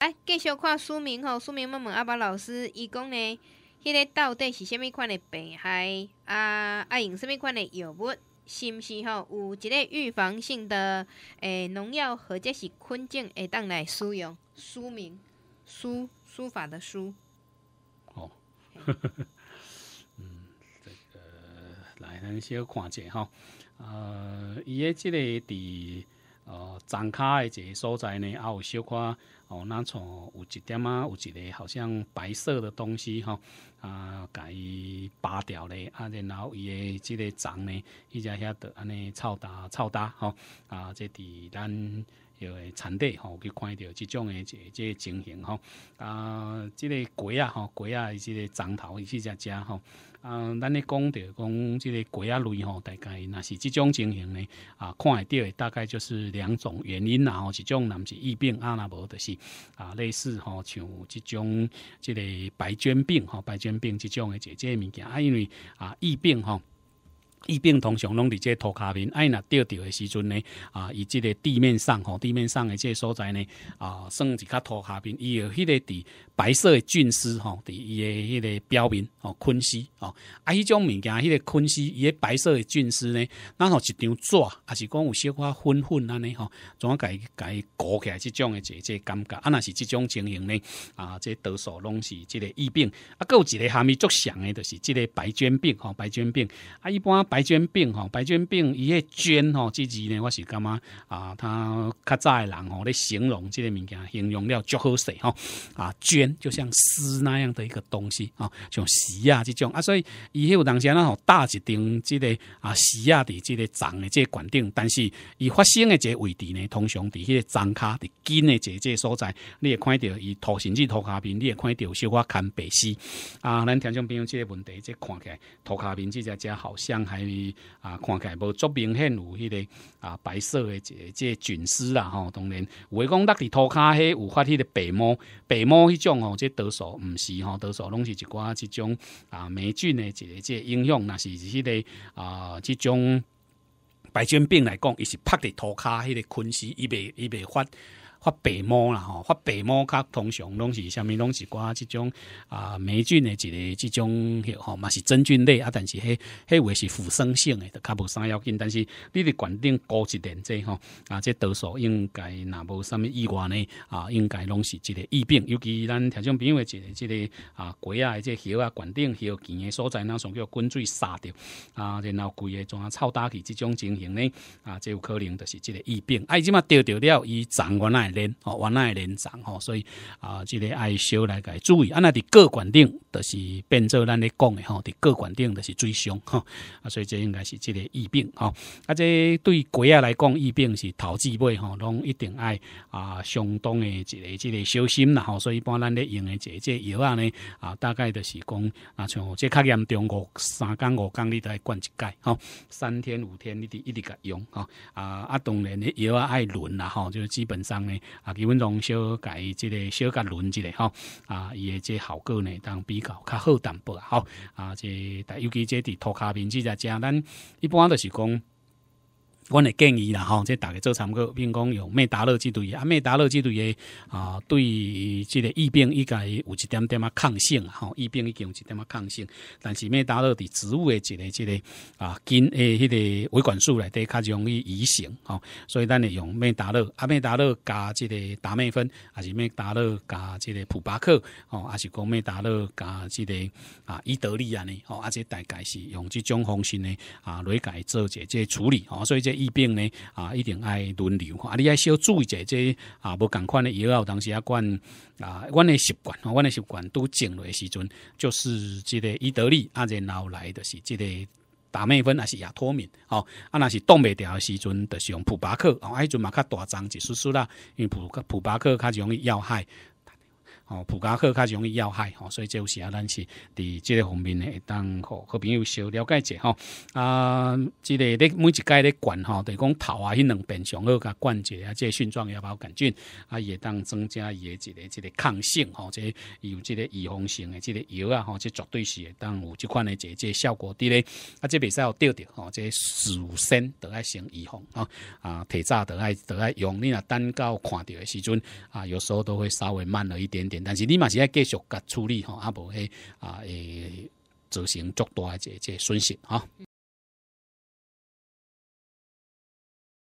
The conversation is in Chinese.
来继续看书名吼，书名问问阿宝老师，伊讲呢，迄个到底是甚物款的病害？啊啊，用甚物款的药物？是毋是吼有一个预防性的诶农药，或者是困境会当来使用？书名书书法的书。好，嗯，这个来咱小看者吼，啊，伊诶即个伫。哦，长骹的一个所在呢，啊有小可哦，那从有一点啊，有一个好像白色的东西吼，啊，甲伊拔掉咧，啊，然后伊的即个长呢，伊在遐的安尼臭大臭大吼，啊，这伫咱。个产地吼，去看到即种诶，即即情形吼啊，即个鸡啊吼，鸡啊即个长头伊是食食吼啊，咱咧讲着讲即个鸡啊类吼，大概若是即种情形咧啊，看着到大概就是两种原因啦吼，一种，毋是疫病啊，若无的是啊，类似吼像即种即个白绢病吼，白绢病即种诶，即即物件啊，因为啊，疫病吼。疫病通常拢伫这土卡面，哎若钓到的时阵呢，啊，以即个地面上吼，地面上的这所在呢，啊，算是较土骹面，伊有迄个伫白色的菌丝吼，伫伊的迄个表面吼菌丝吼，啊，迄种物件，迄个菌丝，伊白色嘅菌丝呢，咱吼一张纸，还是讲有小可粉粉安尼吼，怎家家裹起来？即种的就这感觉，啊，若是即种情形呢，啊，这多数拢是即个疫病，啊，佮有一个下面足像的，就是即个白绢病吼，白绢病啊，一般白。白绢病吼，白绢病伊迄绢吼，之前呢我是感觉啊？他较早诶人吼咧形容即个物件，形容了足好势吼啊。绢就像丝那样的一个东西啊，像丝啊这种啊，所以迄有当时啦吼，搭一顶即个啊丝啊伫即个脏诶即个管顶，但是伊发生诶即个位置呢，通常伫迄个脏卡伫筋诶即个所在，你也看到伊脱甚至脱卡边，你也看到小可看白丝啊。咱听众朋友即个问题即看起来脱下边即只只好像还。啊，看起来无足明显有迄个啊白色的这这菌丝啦吼，当然有诶，讲落伫涂骹迄有发迄个白毛白毛迄种吼，即多数毋是吼，多数拢是一寡即种啊霉菌诶，即个影响若是迄个啊即种白菌病来讲，伊是拍伫涂骹迄个菌丝伊袂伊袂发。发白毛啦，吼，发白毛，较通常拢是虾米，拢是挂即种啊霉菌的一个即种吼，嘛是真菌类啊，但是迄迄位是腐生性的，较无啥要紧。但是你伫环顶高一点，即吼啊，即多数应该若无啥物意外呢啊，应该拢是即个疫病。尤其咱田朋友为即个即个啊鸡啊，即叶啊，环顶叶健的所在，那上叫滚水杀掉啊，然后贵的啊臭大去即种情形呢啊，这有可能就是即个疫病。伊即嘛钓钓了，伊长过来。连哦，来那连长哦，所以啊，这个爱修来该注意。啊，那伫各管顶，就是变做咱咧讲的吼，伫各管顶，就是最凶吼啊，所以这应该是这个疫病吼啊，这对鬼啊来讲，疫病是头几尾吼，拢一定爱啊，相当的这个这个小心啦。吼，所以一般咱咧用的这个药啊呢，啊，大概就是讲，啊，像这较严重五三缸五你都要灌一盖，吼，三天五天你得一直改用吼啊，啊，当然咧，药啊爱轮啦，吼，就是基本上呢。啊，基本上小改即个小改轮即个吼，啊，伊诶即效果呢，当比较较好淡薄啊，好啊，即但尤其即伫涂骹面子在食，咱一般都是讲。我嘅建议啦，吼，即系大家做参考，并讲用咩达乐制队啊，咩达乐制队诶，啊，对，即个疫病一概有一点点啊抗性啊，吼，疫病已经有一点啊抗性，但是咩达乐伫植物诶，即个即个啊，根诶迄个维管束内底较容易移行所以咱咧用咩达乐啊，咩达乐加即个达美芬，还是咩达乐加即个普巴克，哦，还是讲咩达乐加即个啊伊德利安，呢，哦，而且大概是用即种方式呢啊来解做一即处理，哦，所以即。疫病呢啊，一定爱轮流，啊你爱小注意者这啊，无共款的，啊。有当时啊管啊，阮的习惯，阮的习惯，拄静的时阵，就是这个伊得利啊，然后来的是这个打麦芬还是亚脱敏，哦啊那是冻袂掉时阵就是用普巴克，哦，迄阵嘛较大张，丝丝啦，因为普普巴克较容易要害。哦，补加克较容易要害，吼，所以这时啊，咱是伫即个方面呢，会当好朋友小了解者吼，啊，即个咧每一阶咧管，吼，就讲头啊，迄两边上好甲关者啊，即个菌状牙孢杆菌啊，也当增加伊的即个即个抗性，吼，即个、有即个预防性的即个药啊，吼，即绝对是会当有即款的即即效果伫咧，啊，即袂使好钓钓，吼，即事先得爱先预防，吼，啊，提早得爱得爱用若等到看着的时阵，啊，有时候都会稍微慢了一点点。但是你嘛是要继续甲处理吼，啊无迄啊诶造成足大诶一、一损失吼。